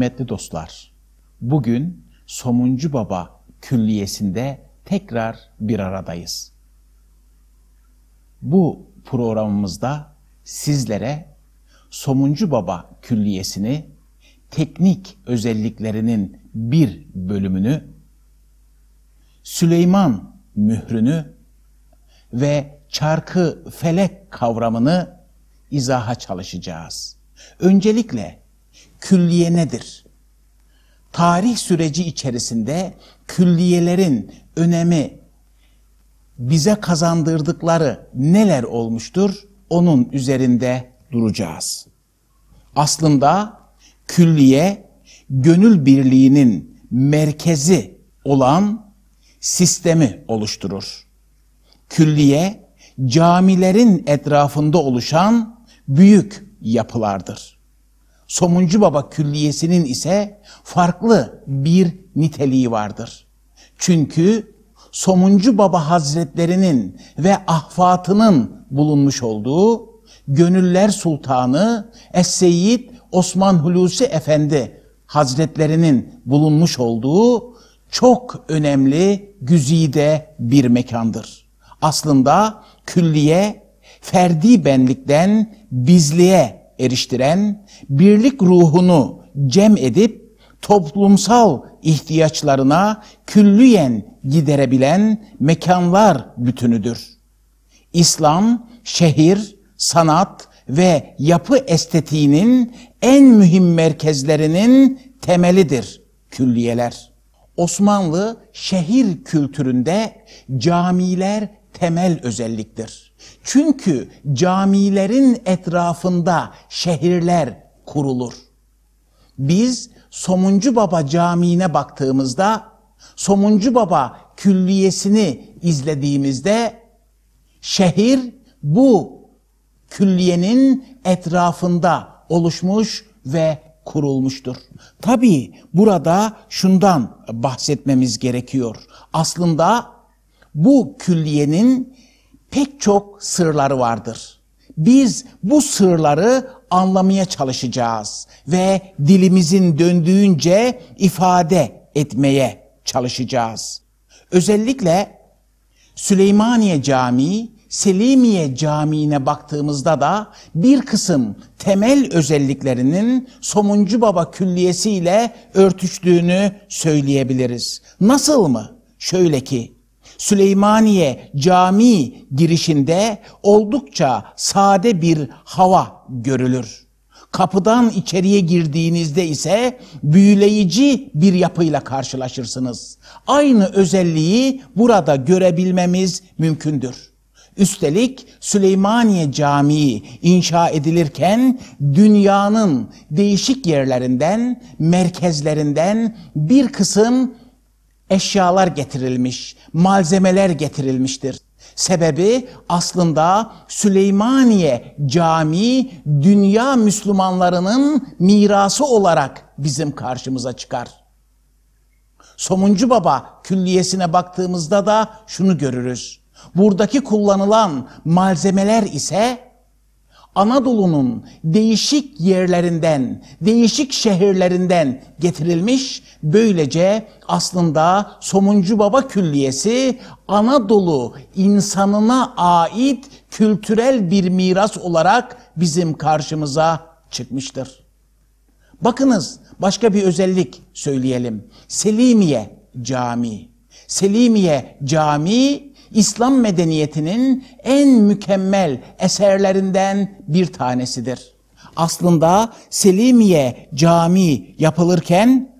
Kıymetli dostlar, bugün Somuncu Baba Külliyesi'nde tekrar bir aradayız. Bu programımızda sizlere Somuncu Baba Külliyesi'ni teknik özelliklerinin bir bölümünü, Süleyman mührünü ve çarkı felek kavramını izaha çalışacağız. Öncelikle külliye nedir? Tarih süreci içerisinde külliyelerin önemi bize kazandırdıkları neler olmuştur? Onun üzerinde duracağız. Aslında külliye gönül birliğinin merkezi olan sistemi oluşturur. Külliye camilerin etrafında oluşan büyük yapılardır. Somuncu Baba Külliyesi'nin ise farklı bir niteliği vardır. Çünkü Somuncu Baba Hazretlerinin ve ahfatının bulunmuş olduğu Gönüller Sultanı Es-Seyyid Osman Hulusi Efendi Hazretlerinin bulunmuş olduğu çok önemli güzide bir mekandır. Aslında külliye ferdi benlikten bizliğe eriştiren, birlik ruhunu cem edip toplumsal ihtiyaçlarına küllüyen giderebilen mekanlar bütünüdür. İslam, şehir, sanat ve yapı estetiğinin en mühim merkezlerinin temelidir külliyeler. Osmanlı şehir kültüründe camiler temel özelliktir. Çünkü camilerin etrafında şehirler kurulur. Biz Somuncu Baba Camii'ne baktığımızda, Somuncu Baba külliyesini izlediğimizde şehir bu külliyenin etrafında oluşmuş ve kurulmuştur. Tabii burada şundan bahsetmemiz gerekiyor. Aslında bu külliyenin pek çok sırları vardır. Biz bu sırları anlamaya çalışacağız ve dilimizin döndüğünce ifade etmeye çalışacağız. Özellikle Süleymaniye Camii, Selimiye Camii'ne baktığımızda da bir kısım temel özelliklerinin Somuncu Baba Külliyesi ile örtüştüğünü söyleyebiliriz. Nasıl mı? Şöyle ki Süleymaniye cami girişinde oldukça sade bir hava görülür. Kapıdan içeriye girdiğinizde ise büyüleyici bir yapıyla karşılaşırsınız. Aynı özelliği burada görebilmemiz mümkündür. Üstelik Süleymaniye Camii inşa edilirken dünyanın değişik yerlerinden, merkezlerinden bir kısım eşyalar getirilmiş, malzemeler getirilmiştir. Sebebi aslında Süleymaniye Camii dünya Müslümanlarının mirası olarak bizim karşımıza çıkar. Somuncu Baba külliyesine baktığımızda da şunu görürüz. Buradaki kullanılan malzemeler ise Anadolu'nun değişik yerlerinden, değişik şehirlerinden getirilmiş. Böylece aslında Somuncu Baba Külliyesi Anadolu insanına ait kültürel bir miras olarak bizim karşımıza çıkmıştır. Bakınız başka bir özellik söyleyelim. Selimiye Camii. Selimiye Camii İslam medeniyetinin en mükemmel eserlerinden bir tanesidir. Aslında Selimiye Cami yapılırken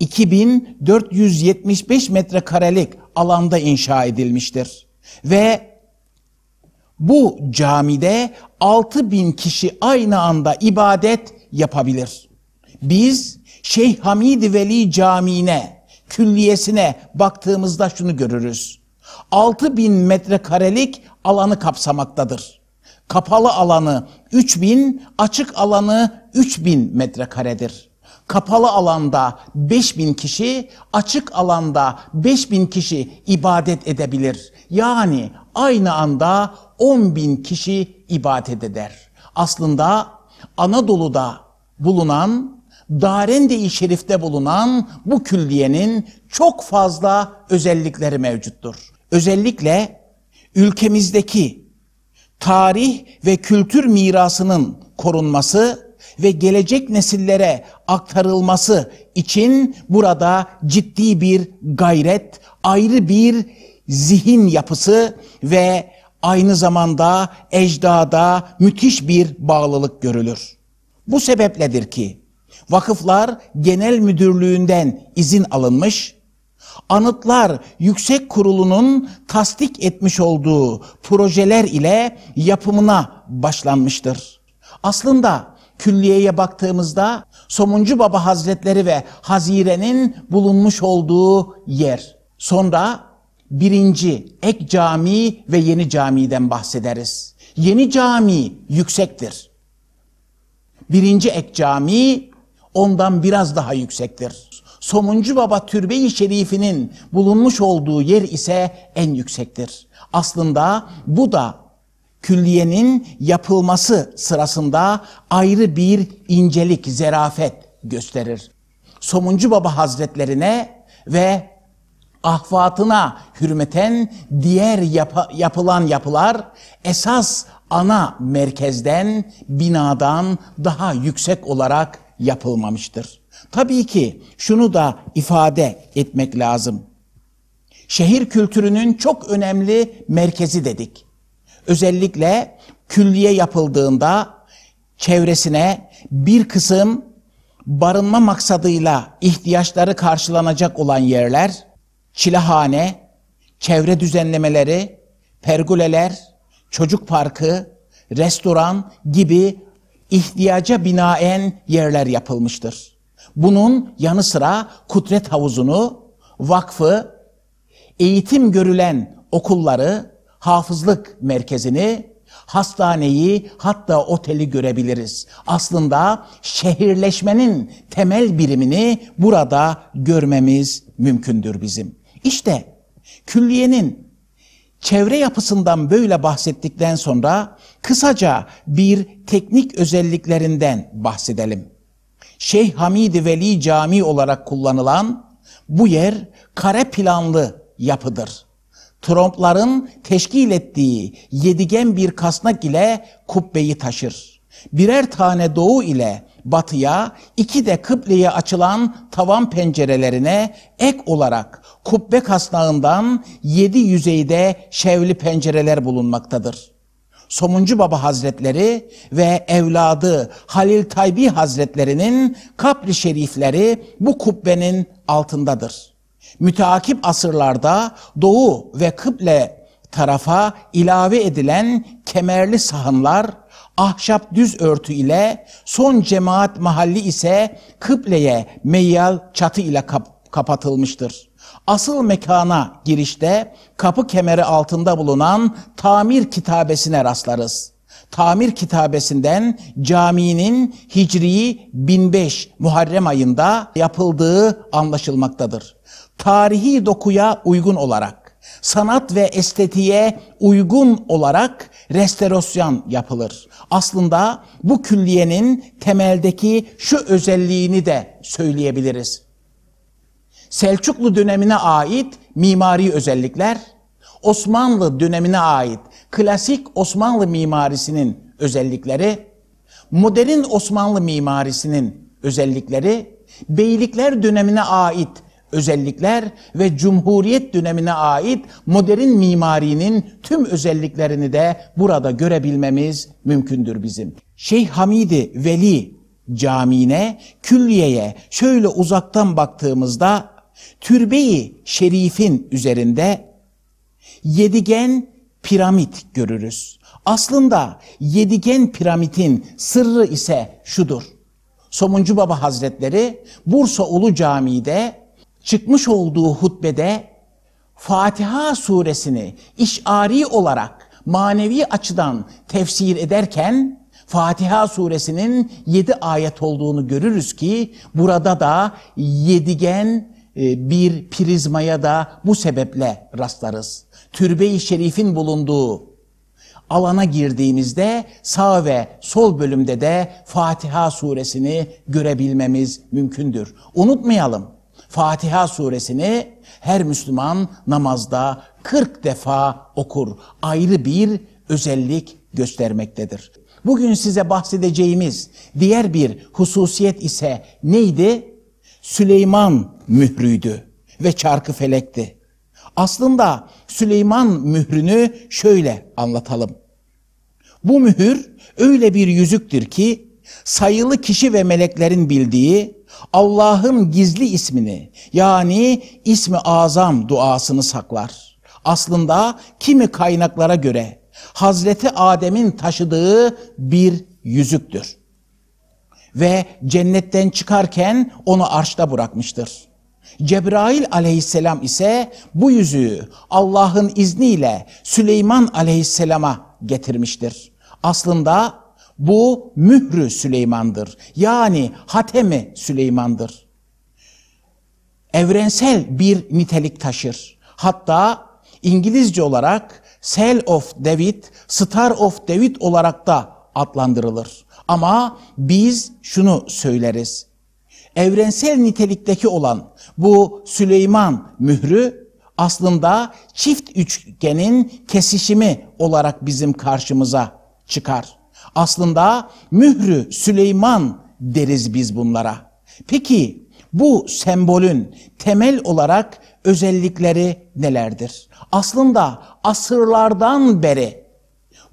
2475 metrekarelik alanda inşa edilmiştir. Ve bu camide 6000 kişi aynı anda ibadet yapabilir. Biz Şeyh Hamid Veli Camii'ne, külliyesine baktığımızda şunu görürüz. 6000 metrekarelik alanı kapsamaktadır. Kapalı alanı 3000, açık alanı 3000 metrekaredir. Kapalı alanda 5000 kişi, açık alanda 5000 kişi ibadet edebilir. Yani aynı anda 10.000 kişi ibadet eder. Aslında Anadolu'da bulunan Darende-i Şerif'te bulunan bu külliyenin çok fazla özellikleri mevcuttur özellikle ülkemizdeki tarih ve kültür mirasının korunması ve gelecek nesillere aktarılması için burada ciddi bir gayret, ayrı bir zihin yapısı ve aynı zamanda ecdada müthiş bir bağlılık görülür. Bu sebepledir ki vakıflar genel müdürlüğünden izin alınmış Anıtlar Yüksek Kurulu'nun tasdik etmiş olduğu projeler ile yapımına başlanmıştır. Aslında külliyeye baktığımızda Somuncu Baba Hazretleri ve Hazire'nin bulunmuş olduğu yer. Sonra birinci Ek Cami ve Yeni Cami'den bahsederiz. Yeni Cami yüksektir. Birinci Ek Cami ondan biraz daha yüksektir. Somuncu Baba Türbe-i Şerifinin bulunmuş olduğu yer ise en yüksektir. Aslında bu da külliyenin yapılması sırasında ayrı bir incelik, zerafet gösterir. Somuncu Baba Hazretlerine ve ahvatına hürmeten diğer yap- yapılan yapılar esas ana merkezden, binadan daha yüksek olarak yapılmamıştır. Tabii ki şunu da ifade etmek lazım. Şehir kültürünün çok önemli merkezi dedik. Özellikle külliye yapıldığında çevresine bir kısım barınma maksadıyla ihtiyaçları karşılanacak olan yerler, çilehane, çevre düzenlemeleri, pergoleler, çocuk parkı, restoran gibi ihtiyaca binaen yerler yapılmıştır. Bunun yanı sıra kudret havuzunu, vakfı, eğitim görülen okulları, hafızlık merkezini, hastaneyi hatta oteli görebiliriz. Aslında şehirleşmenin temel birimini burada görmemiz mümkündür bizim. İşte külliyenin çevre yapısından böyle bahsettikten sonra kısaca bir teknik özelliklerinden bahsedelim. Şeyh Hamidi Veli Camii olarak kullanılan bu yer kare planlı yapıdır. Trompların teşkil ettiği yedigen bir kasnak ile kubbeyi taşır. Birer tane doğu ile batıya, iki de kıbleye açılan tavan pencerelerine ek olarak kubbe kasnağından yedi yüzeyde şevli pencereler bulunmaktadır. Somuncu Baba Hazretleri ve evladı Halil Taybi Hazretlerinin kapri şerifleri bu kubbenin altındadır. Müteakip asırlarda doğu ve kıble tarafa ilave edilen kemerli sahanlar, ahşap düz örtü ile son cemaat mahalli ise kıbleye meyyal çatı ile kap kapatılmıştır. Asıl mekana girişte kapı kemeri altında bulunan tamir kitabesine rastlarız. Tamir kitabesinden caminin Hicri 1005 Muharrem ayında yapıldığı anlaşılmaktadır. Tarihi dokuya uygun olarak, sanat ve estetiğe uygun olarak restorasyon yapılır. Aslında bu külliyenin temeldeki şu özelliğini de söyleyebiliriz. Selçuklu dönemine ait mimari özellikler, Osmanlı dönemine ait klasik Osmanlı mimarisinin özellikleri, modern Osmanlı mimarisinin özellikleri, beylikler dönemine ait özellikler ve Cumhuriyet dönemine ait modern mimarinin tüm özelliklerini de burada görebilmemiz mümkündür bizim. Şeyh Hamidi Veli Camii'ne, külliyeye şöyle uzaktan baktığımızda Türbeyi şerifin üzerinde yedigen piramit görürüz. Aslında yedigen piramitin sırrı ise şudur. Somuncu Baba Hazretleri Bursa Ulu Camii'de çıkmış olduğu hutbede Fatiha suresini işari olarak manevi açıdan tefsir ederken Fatiha suresinin yedi ayet olduğunu görürüz ki burada da yedigen ee, bir prizmaya da bu sebeple rastlarız. Türbe-i Şerif'in bulunduğu alana girdiğimizde sağ ve sol bölümde de Fatiha suresini görebilmemiz mümkündür. Unutmayalım. Fatiha suresini her Müslüman namazda 40 defa okur. Ayrı bir özellik göstermektedir. Bugün size bahsedeceğimiz diğer bir hususiyet ise neydi? Süleyman mührüydü ve çarkı felekti. Aslında Süleyman mührünü şöyle anlatalım. Bu mühür öyle bir yüzüktür ki sayılı kişi ve meleklerin bildiği Allah'ın gizli ismini yani ismi azam duasını saklar. Aslında kimi kaynaklara göre Hazreti Adem'in taşıdığı bir yüzüktür ve cennetten çıkarken onu arşta bırakmıştır. Cebrail aleyhisselam ise bu yüzüğü Allah'ın izniyle Süleyman aleyhisselama getirmiştir. Aslında bu mührü Süleyman'dır. Yani hatemi Süleyman'dır. Evrensel bir nitelik taşır. Hatta İngilizce olarak Cell of David, Star of David olarak da adlandırılır. Ama biz şunu söyleriz. Evrensel nitelikteki olan bu Süleyman mührü aslında çift üçgenin kesişimi olarak bizim karşımıza çıkar. Aslında mührü Süleyman deriz biz bunlara. Peki bu sembolün temel olarak özellikleri nelerdir? Aslında asırlardan beri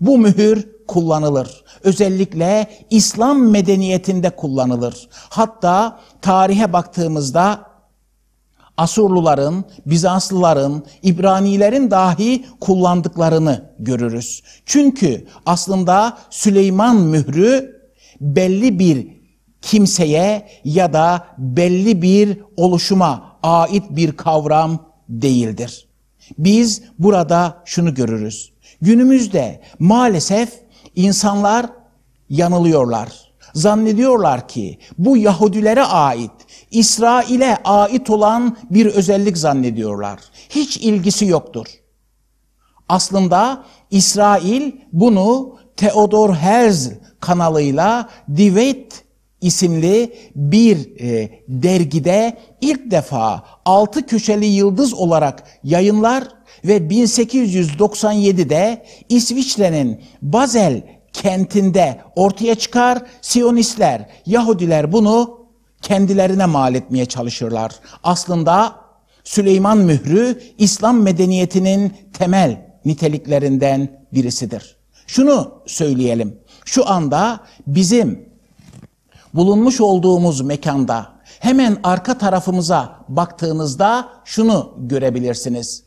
bu mühür kullanılır. Özellikle İslam medeniyetinde kullanılır. Hatta tarihe baktığımızda Asurluların, Bizanslıların, İbranilerin dahi kullandıklarını görürüz. Çünkü aslında Süleyman mührü belli bir kimseye ya da belli bir oluşuma ait bir kavram değildir. Biz burada şunu görürüz. Günümüzde maalesef insanlar yanılıyorlar. Zannediyorlar ki bu Yahudilere ait, İsrail'e ait olan bir özellik zannediyorlar. Hiç ilgisi yoktur. Aslında İsrail bunu Theodor Herzl kanalıyla Divet isimli bir e, dergide ilk defa altı köşeli yıldız olarak yayınlar ve 1897'de İsviçre'nin Basel kentinde ortaya çıkar. Siyonistler, Yahudiler bunu kendilerine mal etmeye çalışırlar. Aslında Süleyman mührü İslam medeniyetinin temel niteliklerinden birisidir. Şunu söyleyelim. Şu anda bizim bulunmuş olduğumuz mekanda hemen arka tarafımıza baktığınızda şunu görebilirsiniz.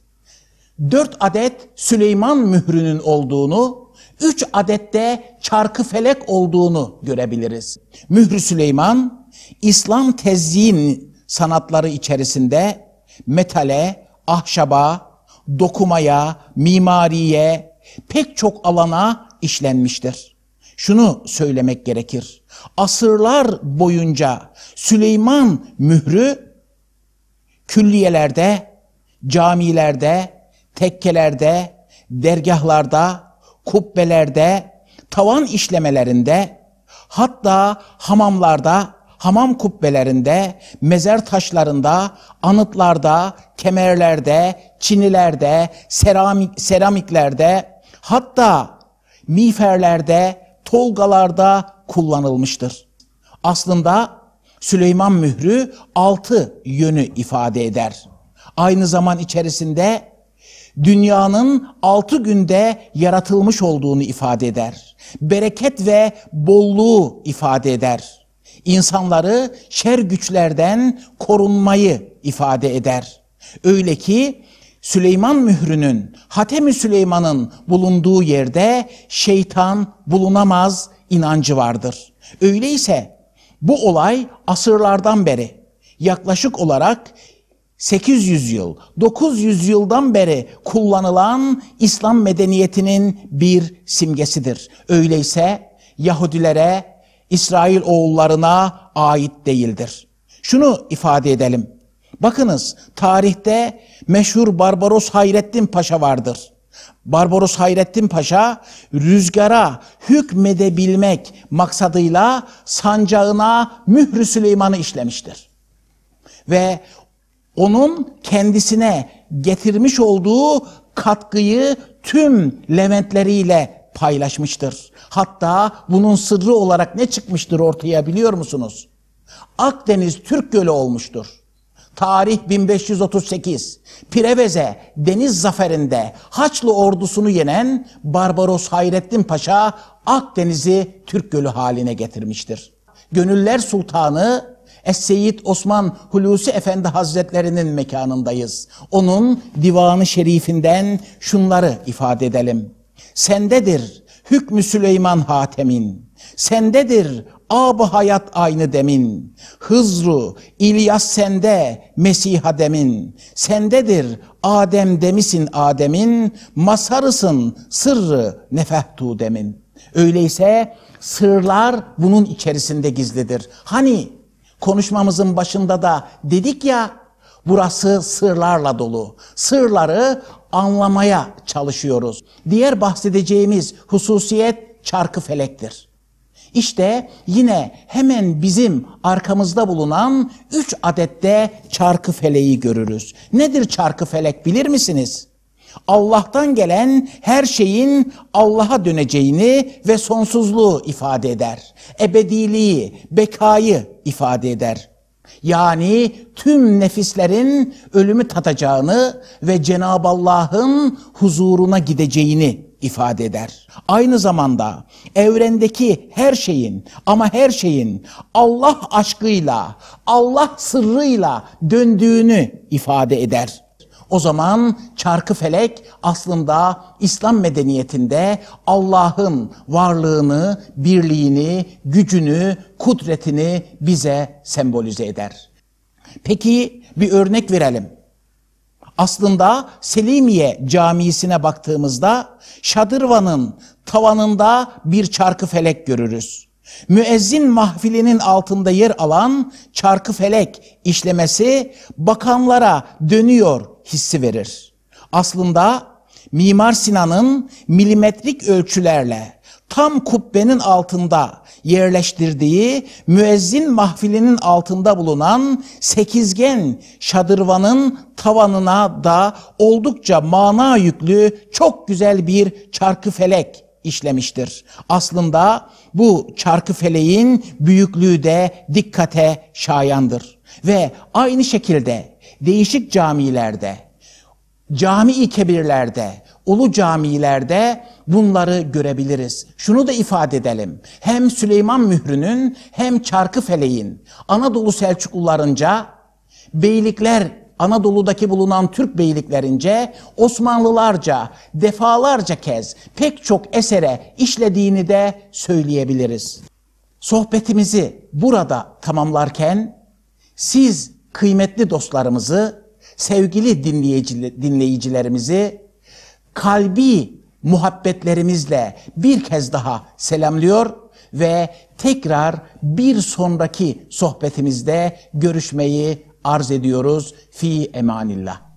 4 adet Süleyman mührünün olduğunu, 3 adette çarkı felek olduğunu görebiliriz. Mührü Süleyman, İslam tezyin sanatları içerisinde metale, ahşaba, dokumaya, mimariye, pek çok alana işlenmiştir. Şunu söylemek gerekir. Asırlar boyunca Süleyman mührü külliyelerde, camilerde, tekkelerde, dergahlarda, kubbelerde, tavan işlemelerinde, hatta hamamlarda, hamam kubbelerinde, mezar taşlarında, anıtlarda, kemerlerde, çinilerde, seramik, seramiklerde, hatta miğferlerde, tolgalarda kullanılmıştır. Aslında Süleyman mührü altı yönü ifade eder. Aynı zaman içerisinde dünyanın altı günde yaratılmış olduğunu ifade eder. Bereket ve bolluğu ifade eder. İnsanları şer güçlerden korunmayı ifade eder. Öyle ki Süleyman mührünün, Hatemi Süleyman'ın bulunduğu yerde şeytan bulunamaz inancı vardır. Öyleyse bu olay asırlardan beri yaklaşık olarak 800 yıl, 900 yıldan beri kullanılan İslam medeniyetinin bir simgesidir. Öyleyse Yahudilere, İsrail oğullarına ait değildir. Şunu ifade edelim. Bakınız tarihte meşhur Barbaros Hayrettin Paşa vardır. Barbaros Hayrettin Paşa rüzgara hükmedebilmek maksadıyla sancağına mührü Süleyman'ı işlemiştir. Ve onun kendisine getirmiş olduğu katkıyı tüm Leventleriyle paylaşmıştır. Hatta bunun sırrı olarak ne çıkmıştır ortaya biliyor musunuz? Akdeniz Türk Gölü olmuştur. Tarih 1538. Pireveze deniz zaferinde Haçlı ordusunu yenen Barbaros Hayrettin Paşa Akdeniz'i Türk Gölü haline getirmiştir. Gönüller Sultanı Es-Seyyid Osman Hulusi Efendi Hazretlerinin mekanındayız. Onun divanı şerifinden şunları ifade edelim. Sendedir hükmü Süleyman Hatem'in, sendedir ab hayat aynı demin, Hızru, İlyas sende, Mesiha demin, sendedir Adem demisin Adem'in, masarısın sırrı nefehtu demin. Öyleyse sırlar bunun içerisinde gizlidir. Hani konuşmamızın başında da dedik ya burası sırlarla dolu. Sırları anlamaya çalışıyoruz. Diğer bahsedeceğimiz hususiyet çarkı felektir. İşte yine hemen bizim arkamızda bulunan üç adette çarkı feleği görürüz. Nedir çarkı felek bilir misiniz? Allah'tan gelen her şeyin Allah'a döneceğini ve sonsuzluğu ifade eder. Ebediliği, bekayı ifade eder. Yani tüm nefislerin ölümü tatacağını ve Cenab-ı Allah'ın huzuruna gideceğini ifade eder. Aynı zamanda evrendeki her şeyin ama her şeyin Allah aşkıyla, Allah sırrıyla döndüğünü ifade eder. O zaman çarkı felek aslında İslam medeniyetinde Allah'ın varlığını, birliğini, gücünü, kudretini bize sembolize eder. Peki bir örnek verelim. Aslında Selimiye camisine baktığımızda şadırvanın tavanında bir çarkı felek görürüz. Müezzin mahfilinin altında yer alan çarkı felek işlemesi bakanlara dönüyor hissi verir. Aslında Mimar Sinan'ın milimetrik ölçülerle tam kubbenin altında yerleştirdiği müezzin mahfilinin altında bulunan sekizgen şadırvanın tavanına da oldukça mana yüklü çok güzel bir çarkı felek işlemiştir. Aslında bu çarkı feleğin büyüklüğü de dikkate şayandır. Ve aynı şekilde değişik camilerde, cami-i kebirlerde, ulu camilerde bunları görebiliriz. Şunu da ifade edelim. Hem Süleyman Mührü'nün hem Çarkı Feleğin Anadolu Selçuklularınca beylikler Anadolu'daki bulunan Türk beyliklerince Osmanlılarca defalarca kez pek çok esere işlediğini de söyleyebiliriz. Sohbetimizi burada tamamlarken siz kıymetli dostlarımızı, sevgili dinleyicilerimizi kalbi muhabbetlerimizle bir kez daha selamlıyor ve tekrar bir sonraki sohbetimizde görüşmeyi arz ediyoruz. Fi emanillah.